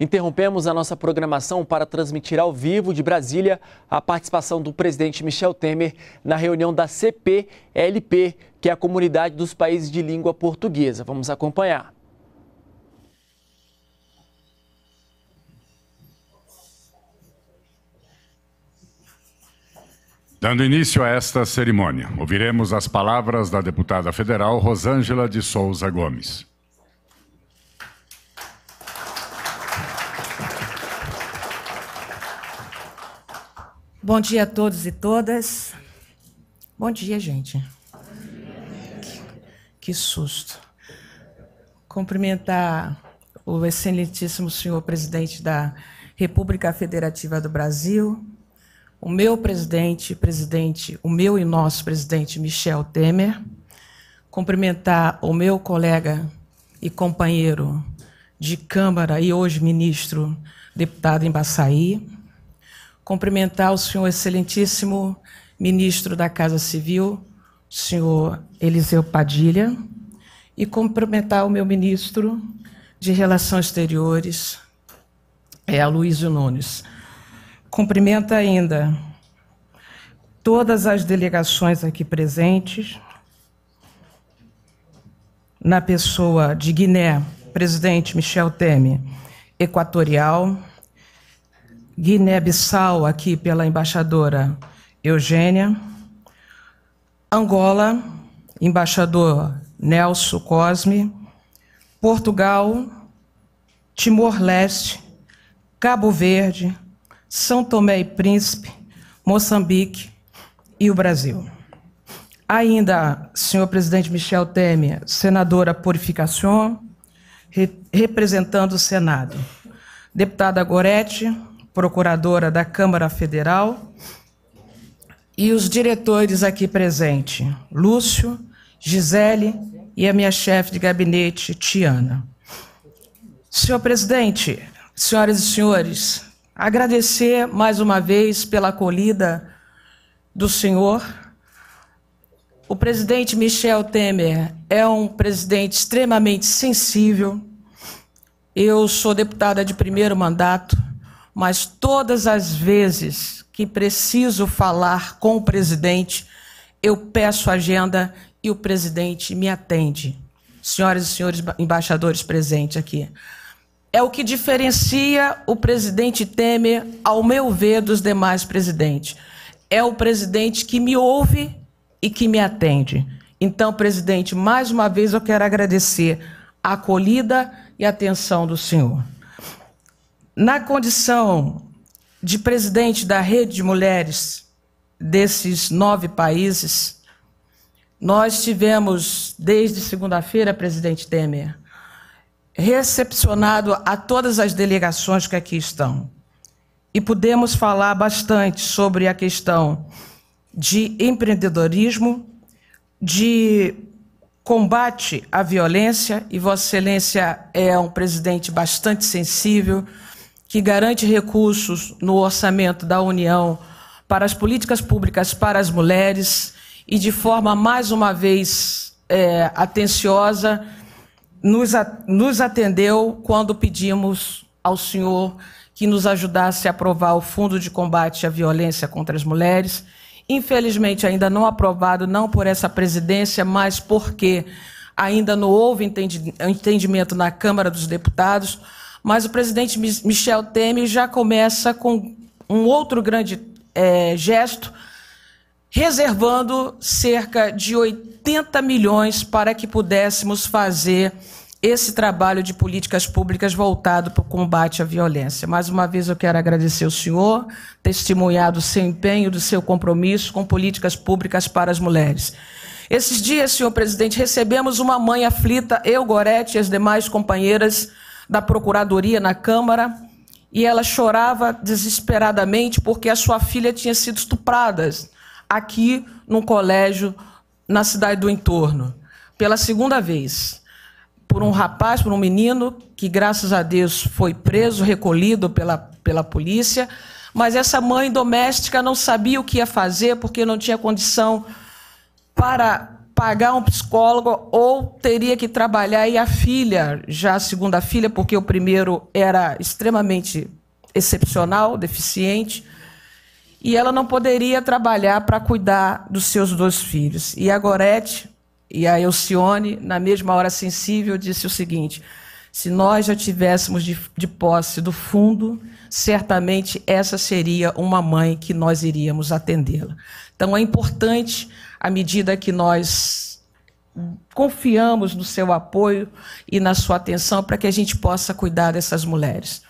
Interrompemos a nossa programação para transmitir ao vivo de Brasília a participação do presidente Michel Temer na reunião da CPLP, que é a Comunidade dos Países de Língua Portuguesa. Vamos acompanhar. Dando início a esta cerimônia, ouviremos as palavras da deputada federal Rosângela de Souza Gomes. Bom dia a todos e todas. Bom dia, gente. Que, que susto. Cumprimentar o excelentíssimo senhor presidente da República Federativa do Brasil, o meu presidente, presidente, o meu e nosso presidente Michel Temer, cumprimentar o meu colega e companheiro de Câmara e hoje ministro, deputado Embaçaí, cumprimentar o senhor excelentíssimo ministro da Casa Civil, senhor Eliseu Padilha, e cumprimentar o meu ministro de Relações Exteriores, é Aloysio Nunes. Cumprimento ainda todas as delegações aqui presentes, na pessoa de Guiné, presidente Michel Temer, Equatorial, Guiné-Bissau, aqui pela embaixadora Eugênia, Angola, embaixador Nelson Cosme, Portugal, Timor-Leste, Cabo Verde, São Tomé e Príncipe, Moçambique e o Brasil. Ainda, senhor presidente Michel Temer, senadora Purificação, re representando o Senado. Deputada Goretti, procuradora da Câmara Federal, e os diretores aqui presentes, Lúcio, Gisele e a minha chefe de gabinete, Tiana. Senhor presidente, senhoras e senhores, agradecer mais uma vez pela acolhida do senhor. O presidente Michel Temer é um presidente extremamente sensível. Eu sou deputada de primeiro mandato, mas todas as vezes que preciso falar com o presidente, eu peço agenda e o presidente me atende. Senhoras e senhores embaixadores presentes aqui. É o que diferencia o presidente Temer, ao meu ver, dos demais presidentes. É o presidente que me ouve e que me atende. Então, presidente, mais uma vez eu quero agradecer a acolhida e a atenção do senhor. Na condição de presidente da rede de mulheres desses nove países, nós tivemos, desde segunda-feira, presidente Temer, recepcionado a todas as delegações que aqui estão. E pudemos falar bastante sobre a questão de empreendedorismo, de combate à violência, e Vossa Excelência é um presidente bastante sensível que garante recursos no orçamento da União para as políticas públicas para as mulheres e, de forma mais uma vez é, atenciosa, nos, nos atendeu quando pedimos ao senhor que nos ajudasse a aprovar o Fundo de Combate à Violência contra as Mulheres. Infelizmente, ainda não aprovado, não por essa presidência, mas porque ainda não houve entendimento na Câmara dos Deputados mas o presidente Michel Temer já começa com um outro grande é, gesto, reservando cerca de 80 milhões para que pudéssemos fazer esse trabalho de políticas públicas voltado para o combate à violência. Mais uma vez eu quero agradecer o senhor, testemunhado o seu empenho, do seu compromisso com políticas públicas para as mulheres. Esses dias, senhor presidente, recebemos uma mãe aflita, eu, Gorete e as demais companheiras da Procuradoria na Câmara e ela chorava desesperadamente porque a sua filha tinha sido estuprada aqui num colégio na cidade do entorno, pela segunda vez, por um rapaz, por um menino, que graças a Deus foi preso, recolhido pela, pela polícia, mas essa mãe doméstica não sabia o que ia fazer porque não tinha condição para pagar um psicólogo ou teria que trabalhar e a filha, já a segunda filha, porque o primeiro era extremamente excepcional, deficiente, e ela não poderia trabalhar para cuidar dos seus dois filhos. E a Gorete e a Elcione, na mesma hora sensível, disse o seguinte: se nós já tivéssemos de, de posse do fundo, certamente essa seria uma mãe que nós iríamos atendê-la. Então é importante à medida que nós confiamos no seu apoio e na sua atenção para que a gente possa cuidar dessas mulheres.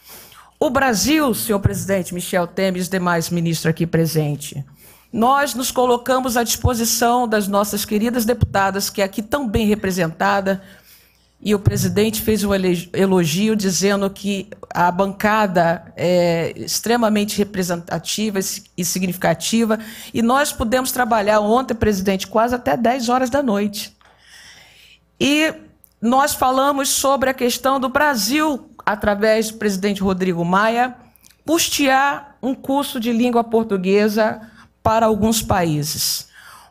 O Brasil, senhor presidente Michel Temer e os demais ministros aqui presentes, nós nos colocamos à disposição das nossas queridas deputadas, que é aqui tão bem representada, e o presidente fez um elogio dizendo que a bancada é extremamente representativa e significativa, e nós pudemos trabalhar ontem, presidente, quase até 10 horas da noite. E nós falamos sobre a questão do Brasil, através do presidente Rodrigo Maia, custear um curso de língua portuguesa para alguns países.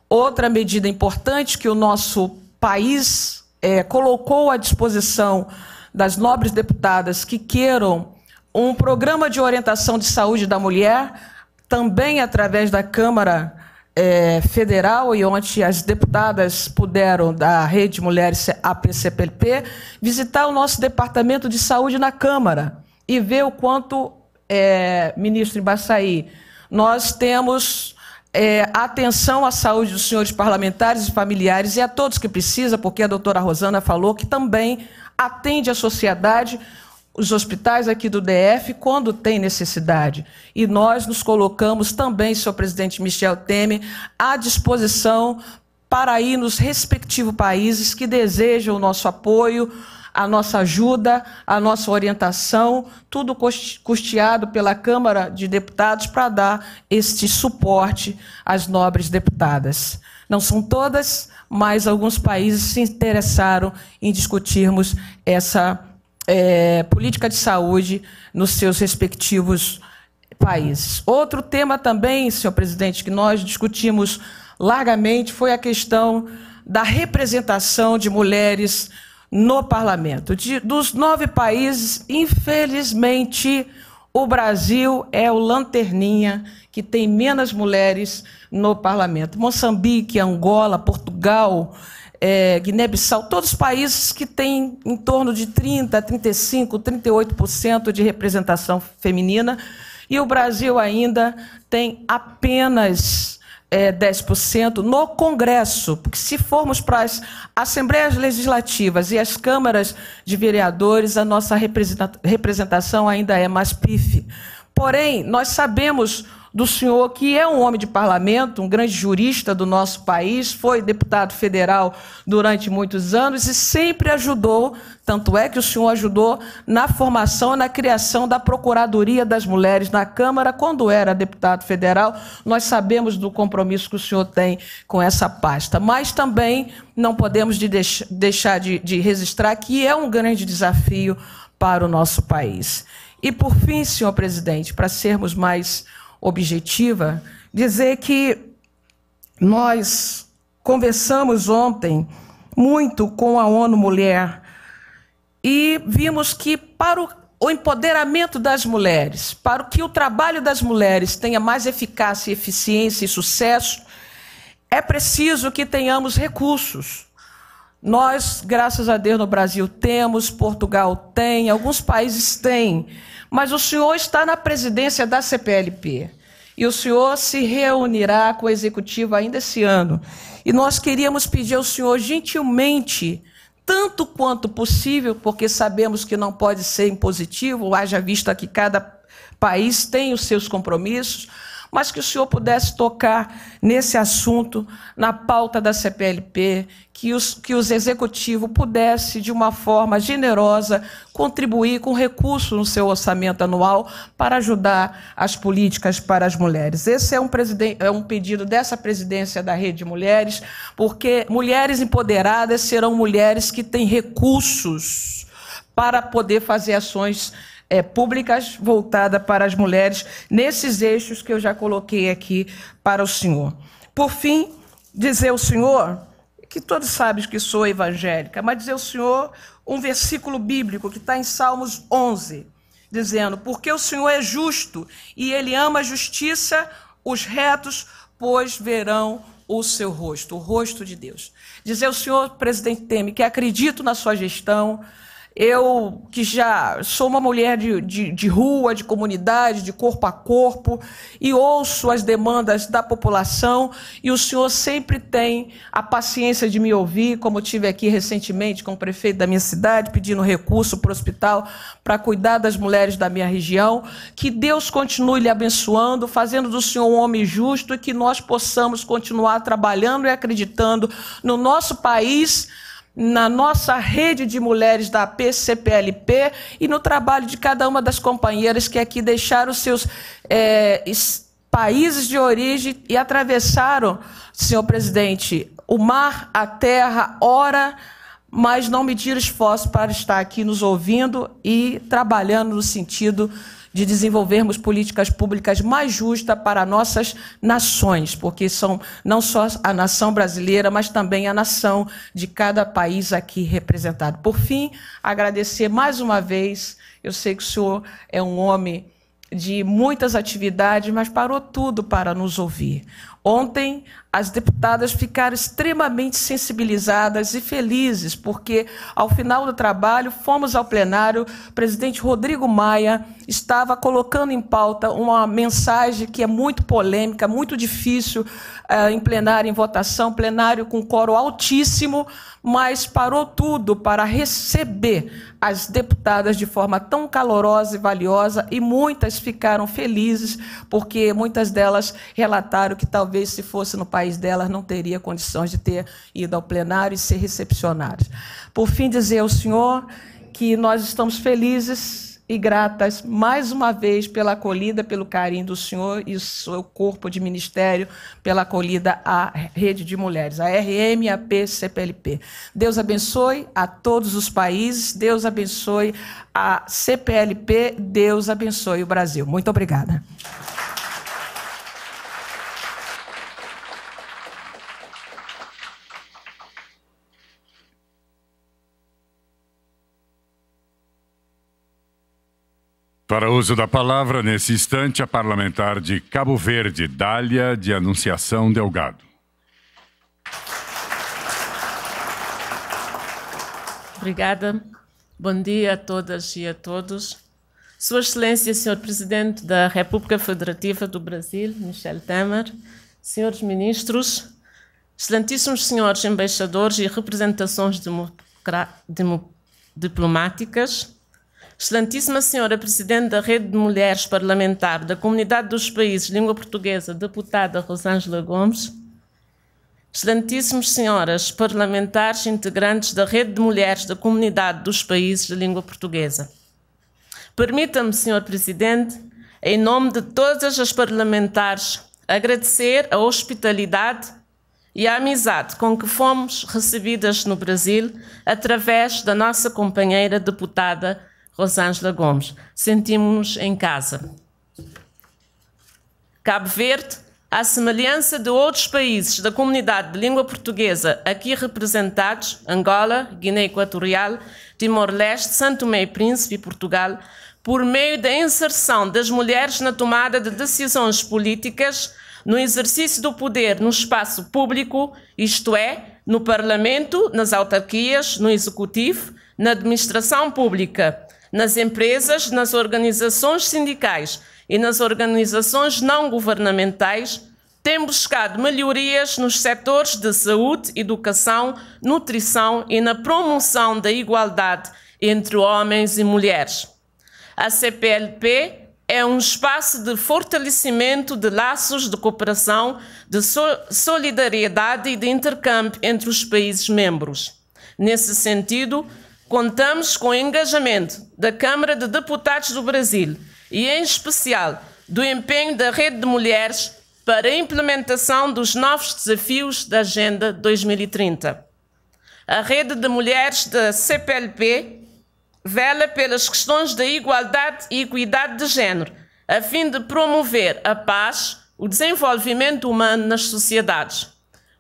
Outra medida importante que o nosso país é, colocou à disposição das nobres deputadas que queiram um programa de orientação de saúde da mulher, também através da Câmara é, Federal, e onde as deputadas puderam, da Rede Mulheres APCPP, visitar o nosso Departamento de Saúde na Câmara e ver o quanto, é, ministro Embaçaí, nós temos é, atenção à saúde dos senhores parlamentares e familiares e a todos que precisa, porque a doutora Rosana falou que também atende a sociedade, os hospitais aqui do DF, quando tem necessidade. E nós nos colocamos também, senhor presidente Michel Temer, à disposição para ir nos respectivos países que desejam o nosso apoio, a nossa ajuda, a nossa orientação, tudo custeado pela Câmara de Deputados para dar este suporte às nobres deputadas. Não são todas, mas alguns países se interessaram em discutirmos essa é, política de saúde nos seus respectivos países. Outro tema também, senhor presidente, que nós discutimos largamente foi a questão da representação de mulheres no parlamento. De, dos nove países, infelizmente, o Brasil é o lanterninha que tem menos mulheres no parlamento. Moçambique, Angola, Portugal, é, Guiné-Bissau, todos os países que têm em torno de 30, 35, 38% de representação feminina, e o Brasil ainda tem apenas é, 10% no Congresso, porque se formos para as assembleias legislativas e as câmaras de vereadores, a nossa representação ainda é mais pife. Porém, nós sabemos do senhor, que é um homem de parlamento, um grande jurista do nosso país, foi deputado federal durante muitos anos e sempre ajudou, tanto é que o senhor ajudou na formação e na criação da Procuradoria das Mulheres na Câmara, quando era deputado federal. Nós sabemos do compromisso que o senhor tem com essa pasta, mas também não podemos de deixar de, de registrar que é um grande desafio para o nosso país. E, por fim, senhor presidente, para sermos mais objetiva, dizer que nós conversamos ontem muito com a ONU Mulher e vimos que para o, o empoderamento das mulheres, para que o trabalho das mulheres tenha mais eficácia, eficiência e sucesso, é preciso que tenhamos recursos. Nós, graças a Deus, no Brasil temos, Portugal tem, alguns países têm. Mas o senhor está na presidência da CPLP. E o senhor se reunirá com o executivo ainda esse ano. E nós queríamos pedir ao senhor, gentilmente, tanto quanto possível, porque sabemos que não pode ser impositivo, haja vista que cada país tem os seus compromissos, mas que o senhor pudesse tocar nesse assunto, na pauta da CPLP, que os, que os executivos pudessem, de uma forma generosa, contribuir com recursos no seu orçamento anual para ajudar as políticas para as mulheres. Esse é um, é um pedido dessa presidência da Rede Mulheres, porque mulheres empoderadas serão mulheres que têm recursos para poder fazer ações é, públicas voltada para as mulheres, nesses eixos que eu já coloquei aqui para o senhor. Por fim, dizer ao senhor, que todos sabem que sou evangélica, mas dizer ao senhor um versículo bíblico que está em Salmos 11, dizendo: Porque o Senhor é justo e ele ama a justiça, os retos, pois verão o seu rosto, o rosto de Deus. Dizer ao senhor, presidente Temer, que acredito na sua gestão, eu que já sou uma mulher de, de, de, rua, de comunidade, de corpo a corpo, e ouço as demandas da população, e o senhor sempre tem a paciência de me ouvir, como tive aqui recentemente com o prefeito da minha cidade, pedindo recurso para o hospital para cuidar das mulheres da minha região. Que Deus continue lhe abençoando, fazendo do senhor um homem justo e que nós possamos continuar trabalhando e acreditando no nosso país na nossa rede de mulheres da PCPLP e no trabalho de cada uma das companheiras que aqui deixaram seus é, países de origem e atravessaram, senhor presidente, o mar, a terra, ora, mas não medir esforço para estar aqui nos ouvindo e trabalhando no sentido de desenvolvermos políticas públicas mais justas para nossas nações, porque são não só a nação brasileira, mas também a nação de cada país aqui representado. Por fim, agradecer mais uma vez. Eu sei que o senhor é um homem de muitas atividades, mas parou tudo para nos ouvir. Ontem, as deputadas ficaram extremamente sensibilizadas e felizes, porque ao final do trabalho fomos ao plenário, o presidente Rodrigo Maia estava colocando em pauta uma mensagem que é muito polêmica, muito difícil uh, em plenário, em votação, plenário com coro altíssimo, mas parou tudo para receber as deputadas de forma tão calorosa e valiosa, e muitas ficaram felizes, porque muitas delas relataram que talvez se fosse no país país delas não teria condições de ter ido ao plenário e ser recepcionadas. Por fim, dizer ao senhor que nós estamos felizes e gratas mais uma vez pela acolhida, pelo carinho do senhor e o seu corpo de ministério, pela acolhida à rede de mulheres, a RM, CPLP. PCPLP. Deus abençoe a todos os países, Deus abençoe a CPLP, Deus abençoe o Brasil. Muito obrigada. Para uso da palavra, nesse instante, a parlamentar de Cabo Verde, Dália de Anunciação Delgado. Obrigada. Bom dia a todas e a todos. Sua Excelência, Senhor Presidente da República Federativa do Brasil, Michel Temer, senhores ministros, excelentíssimos senhores embaixadores e representações diplomáticas, Excelentíssima Senhora Presidente da Rede de Mulheres Parlamentar da Comunidade dos Países de Língua Portuguesa, deputada Rosângela Gomes. Excelentíssimas senhoras parlamentares integrantes da Rede de Mulheres da Comunidade dos Países de Língua Portuguesa. Permita-me, Senhor Presidente, em nome de todas as parlamentares, agradecer a hospitalidade e a amizade com que fomos recebidas no Brasil através da nossa companheira deputada Rosângela Gomes. Sentimos-nos em casa. Cabo Verde, à semelhança de outros países da comunidade de língua portuguesa aqui representados, Angola, Guiné Equatorial, Timor-Leste, Santo Tomé e Príncipe e Portugal, por meio da inserção das mulheres na tomada de decisões políticas, no exercício do poder no espaço público, isto é, no Parlamento, nas autarquias, no Executivo, na administração pública nas empresas, nas organizações sindicais e nas organizações não governamentais, tem buscado melhorias nos setores de saúde, educação, nutrição e na promoção da igualdade entre homens e mulheres. A CPLP é um espaço de fortalecimento de laços de cooperação, de solidariedade e de intercâmbio entre os países membros. Nesse sentido, Contamos com o engajamento da Câmara de Deputados do Brasil e, em especial, do empenho da Rede de Mulheres para a implementação dos novos desafios da Agenda 2030. A Rede de Mulheres da CPLP vela pelas questões da igualdade e equidade de género, a fim de promover a paz, o desenvolvimento humano nas sociedades.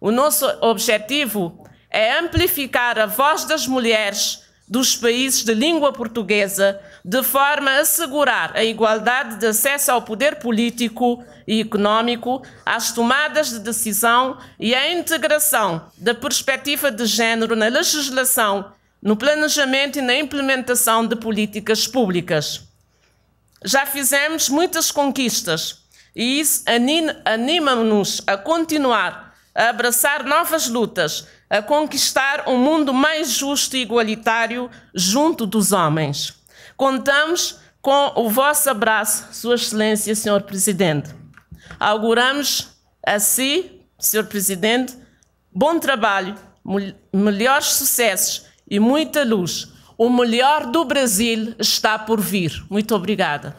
O nosso objetivo é amplificar a voz das mulheres dos países de língua portuguesa, de forma a assegurar a igualdade de acesso ao poder político e econômico, às tomadas de decisão e à integração da perspectiva de género na legislação, no planejamento e na implementação de políticas públicas. Já fizemos muitas conquistas e isso anima-nos a continuar a abraçar novas lutas, a conquistar um mundo mais justo e igualitário junto dos homens. Contamos com o vosso abraço, Sua Excelência, Senhor Presidente. Auguramos a si, Senhor Presidente, bom trabalho, melhores sucessos e muita luz. O melhor do Brasil está por vir. Muito obrigada.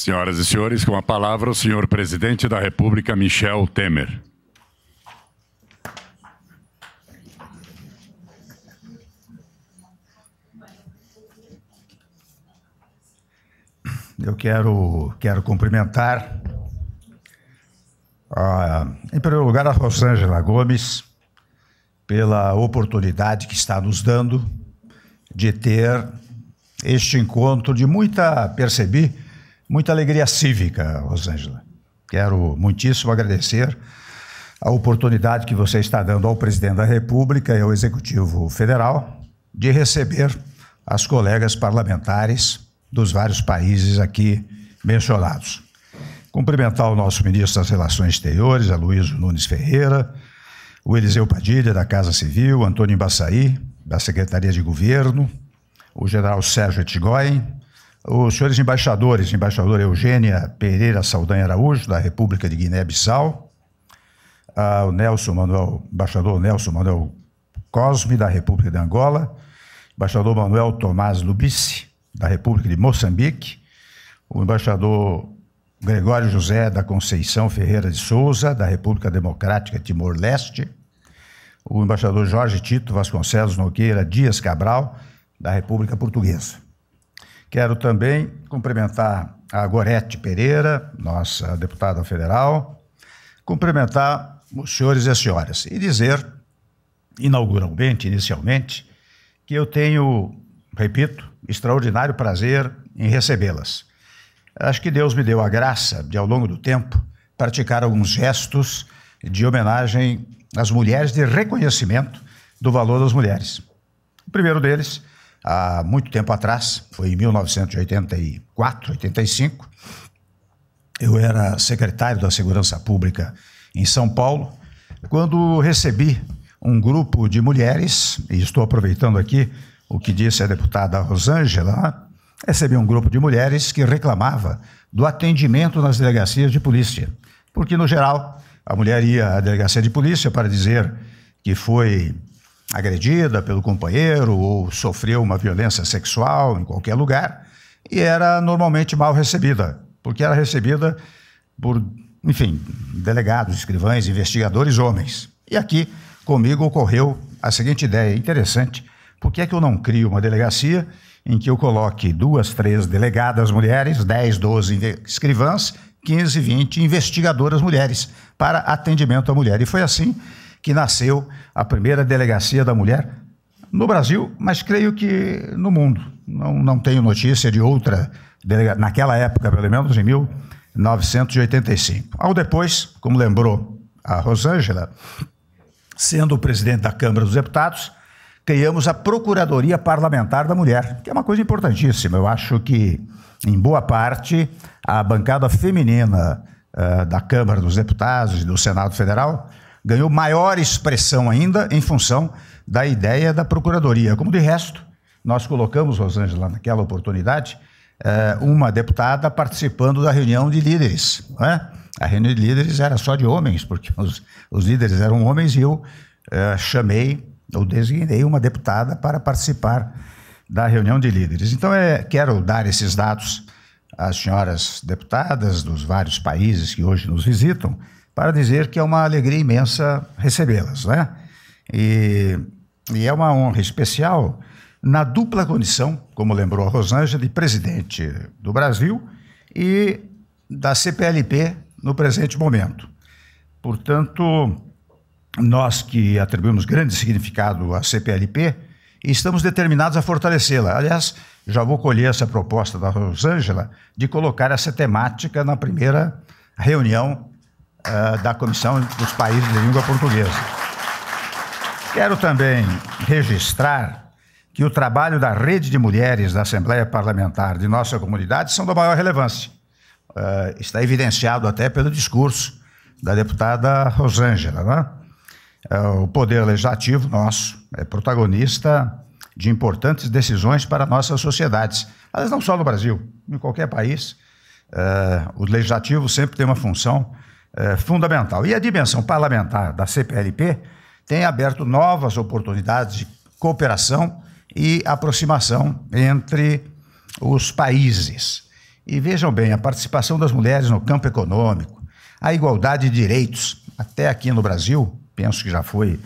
Senhoras e senhores, com a palavra o senhor presidente da República, Michel Temer. Eu quero, quero cumprimentar, ah, em primeiro lugar, a Rosângela Gomes, pela oportunidade que está nos dando de ter este encontro de muita, percebi, muita alegria cívica, Rosângela. Quero muitíssimo agradecer a oportunidade que você está dando ao presidente da República e ao Executivo Federal de receber as colegas parlamentares dos vários países aqui mencionados. Cumprimentar o nosso ministro das Relações Exteriores, Aloysio Nunes Ferreira, o Eliseu Padilha, da Casa Civil, Antônio Embaçaí, da Secretaria de Governo, o general Sérgio Etigoyen, os senhores embaixadores, embaixadora Eugênia Pereira Saldanha Araújo, da República de Guiné-Bissau, o Nelson Manuel, embaixador Nelson Manuel Cosme, da República de Angola, embaixador Manuel Tomás Lubice, da República de Moçambique, o embaixador Gregório José da Conceição Ferreira de Souza, da República Democrática Timor-Leste, o embaixador Jorge Tito Vasconcelos Nogueira Dias Cabral, da República Portuguesa. Quero também cumprimentar a Gorete Pereira, nossa deputada federal, cumprimentar os senhores e as senhoras e dizer, inauguralmente, inicialmente, que eu tenho, repito, extraordinário prazer em recebê-las. Acho que Deus me deu a graça de, ao longo do tempo, praticar alguns gestos de homenagem às mulheres, de reconhecimento do valor das mulheres. O primeiro deles há muito tempo atrás, foi em 1984, 85. Eu era secretário da Segurança Pública em São Paulo, quando recebi um grupo de mulheres, e estou aproveitando aqui o que disse a deputada Rosângela, recebi um grupo de mulheres que reclamava do atendimento nas delegacias de polícia, porque no geral a mulher ia à delegacia de polícia para dizer que foi agredida pelo companheiro ou sofreu uma violência sexual em qualquer lugar e era normalmente mal recebida, porque era recebida por, enfim, delegados, escrivães, investigadores, homens. E aqui comigo ocorreu a seguinte ideia interessante: por que é que eu não crio uma delegacia em que eu coloque duas, três delegadas mulheres, 10, 12 escrivãs, 15, 20 investigadoras mulheres para atendimento à mulher? E foi assim que nasceu a primeira delegacia da mulher no Brasil, mas creio que no mundo. Não, não tenho notícia de outra delegacia, naquela época, pelo menos, em 1985. Ao depois, como lembrou a Rosângela, sendo o presidente da Câmara dos Deputados, criamos a Procuradoria Parlamentar da Mulher, que é uma coisa importantíssima. Eu acho que, em boa parte, a bancada feminina uh, da Câmara dos Deputados e do Senado Federal ganhou maior expressão ainda em função da ideia da Procuradoria. Como de resto, nós colocamos, Rosângela, naquela oportunidade, eh, uma deputada participando da reunião de líderes. É? A reunião de líderes era só de homens, porque os, os líderes eram homens e eu eh, chamei ou designei uma deputada para participar da reunião de líderes. Então, é, quero dar esses dados às senhoras deputadas dos vários países que hoje nos visitam, para dizer que é uma alegria imensa recebê-las, né? E, e é uma honra especial na dupla condição, como lembrou a Rosângela, de presidente do Brasil e da CPLP no presente momento. Portanto, nós que atribuímos grande significado à CPLP, estamos determinados a fortalecê-la. Aliás, já vou colher essa proposta da Rosângela de colocar essa temática na primeira reunião é, da Comissão dos Países de Língua Portuguesa. Quero também registrar que o trabalho da Rede de Mulheres da Assembleia Parlamentar de nossa comunidade são da maior relevância. Uh, está evidenciado até pelo discurso da deputada Rosângela. Né? Uh, o Poder Legislativo nosso é protagonista de importantes decisões para nossas sociedades. Mas não só no Brasil, em qualquer país, uh, o Legislativo sempre tem uma função é, fundamental. E a dimensão parlamentar da CPLP tem aberto novas oportunidades de cooperação e aproximação entre os países. E vejam bem, a participação das mulheres no campo econômico, a igualdade de direitos, até aqui no Brasil, penso que já foi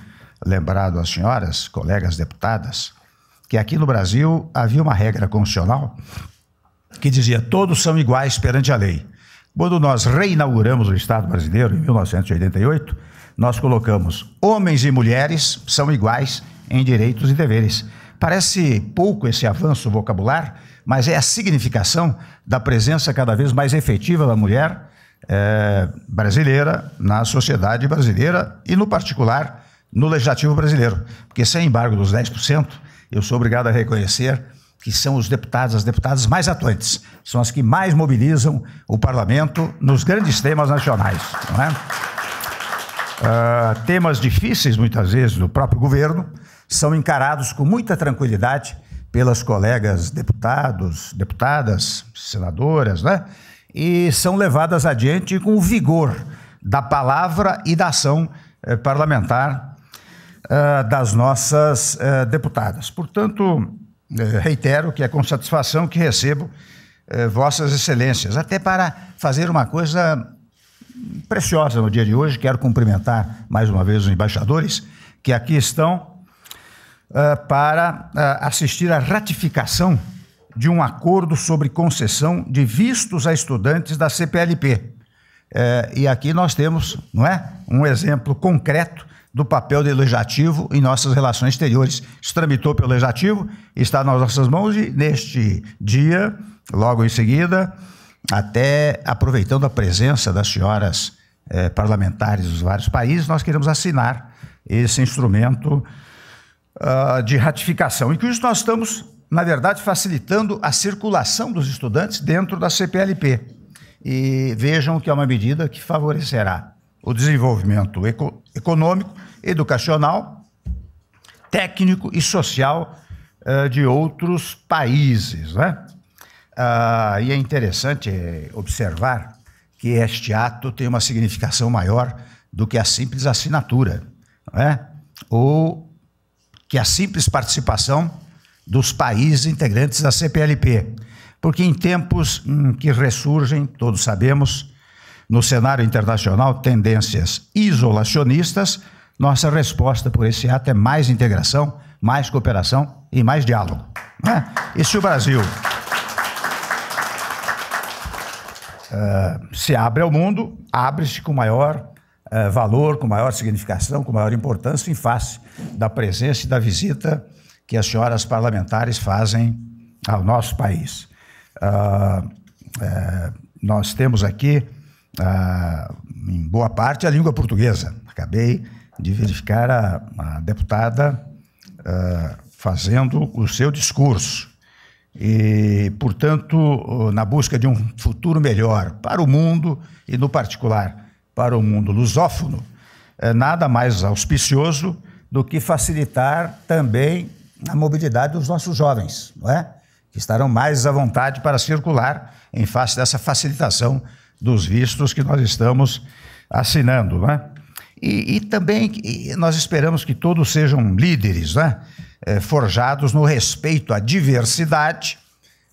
lembrado às senhoras, colegas deputadas, que aqui no Brasil havia uma regra constitucional que dizia: todos são iguais perante a lei. Quando nós reinauguramos o Estado brasileiro, em 1988, nós colocamos homens e mulheres são iguais em direitos e deveres. Parece pouco esse avanço vocabular, mas é a significação da presença cada vez mais efetiva da mulher é, brasileira na sociedade brasileira e, no particular, no legislativo brasileiro. Porque, sem embargo dos 10%, eu sou obrigado a reconhecer que são os deputados, as deputadas mais atuantes, são as que mais mobilizam o parlamento nos grandes temas nacionais. Não é? Uh, temas difíceis, muitas vezes, do próprio governo, são encarados com muita tranquilidade pelas colegas deputados, deputadas, senadoras, né? e são levadas adiante com o vigor da palavra e da ação eh, parlamentar uh, das nossas uh, deputadas. Portanto, eh, reitero que é com satisfação que recebo eh, Vossas Excelências, até para fazer uma coisa preciosa no dia de hoje. Quero cumprimentar mais uma vez os embaixadores que aqui estão uh, para uh, assistir à ratificação de um acordo sobre concessão de vistos a estudantes da CPLP. Uh, e aqui nós temos, não é, um exemplo concreto do papel do legislativo em nossas relações exteriores. Isso tramitou pelo legislativo, está nas nossas mãos e neste dia, logo em seguida, até aproveitando a presença das senhoras eh, parlamentares dos vários países, nós queremos assinar esse instrumento uh, de ratificação. E com isso nós estamos, na verdade, facilitando a circulação dos estudantes dentro da CPLP. E vejam que é uma medida que favorecerá o desenvolvimento econômico, educacional, técnico e social uh, de outros países. Né? Uh, e é interessante eh, observar que este ato tem uma significação maior do que a simples assinatura, né? ou que a simples participação dos países integrantes da CPLP. Porque em tempos em hum, que ressurgem, todos sabemos, no cenário internacional tendências isolacionistas, nossa resposta por esse ato é mais integração, mais cooperação e mais diálogo. Né? E se o Brasil uh, se abre ao mundo, abre-se com maior uh, valor, com maior significação, com maior importância em face da presença e da visita que as senhoras parlamentares fazem ao nosso país. Uh, nós temos aqui em boa parte, a língua portuguesa. Acabei de verificar a, a deputada ah, fazendo o seu discurso. E, portanto, na busca de um futuro melhor para o mundo e, no particular, para o mundo lusófono, é nada mais auspicioso do que facilitar também a mobilidade dos nossos jovens, não é? que estarão mais à vontade para circular em face dessa facilitação dos vistos que nós estamos assinando, né? E, e também nós esperamos que todos sejam líderes, né? É, forjados no respeito à diversidade,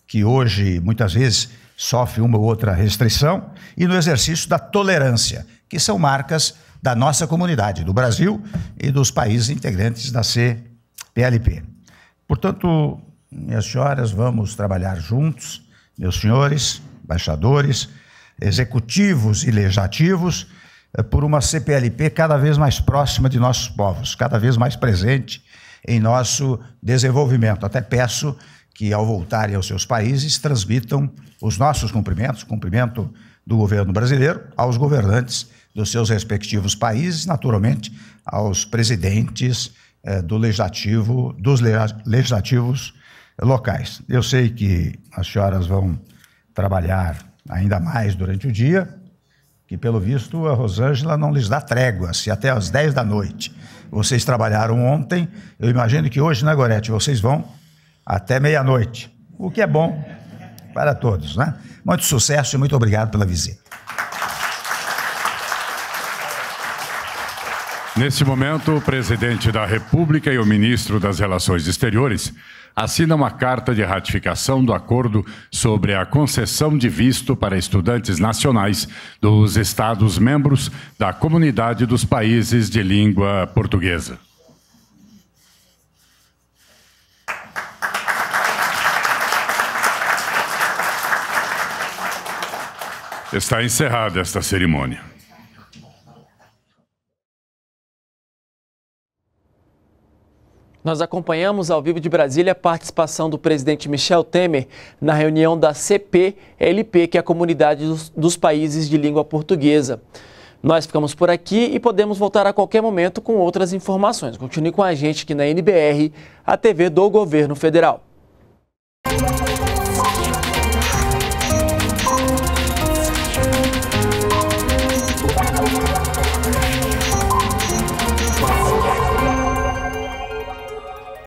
que hoje muitas vezes sofre uma ou outra restrição, e no exercício da tolerância, que são marcas da nossa comunidade, do Brasil e dos países integrantes da CPLP. Portanto, minhas senhoras, vamos trabalhar juntos, meus senhores, embaixadores, executivos e legislativos eh, por uma CPLP cada vez mais próxima de nossos povos, cada vez mais presente em nosso desenvolvimento. Até peço que, ao voltarem aos seus países, transmitam os nossos cumprimentos, cumprimento do governo brasileiro, aos governantes dos seus respectivos países, naturalmente aos presidentes eh, do legislativo, dos legislativos locais. Eu sei que as senhoras vão trabalhar ainda mais durante o dia, que pelo visto a Rosângela não lhes dá trégua, se até às 10 da noite vocês trabalharam ontem, eu imagino que hoje na né, Gorete vocês vão até meia-noite, o que é bom para todos, né? Muito sucesso e muito obrigado pela visita. Neste momento, o presidente da República e o ministro das Relações Exteriores Assina uma carta de ratificação do acordo sobre a concessão de visto para estudantes nacionais dos Estados membros da Comunidade dos Países de Língua Portuguesa. Está encerrada esta cerimônia. Nós acompanhamos ao vivo de Brasília a participação do presidente Michel Temer na reunião da CPLP, que é a Comunidade dos, dos Países de Língua Portuguesa. Nós ficamos por aqui e podemos voltar a qualquer momento com outras informações. Continue com a gente aqui na NBR, a TV do Governo Federal.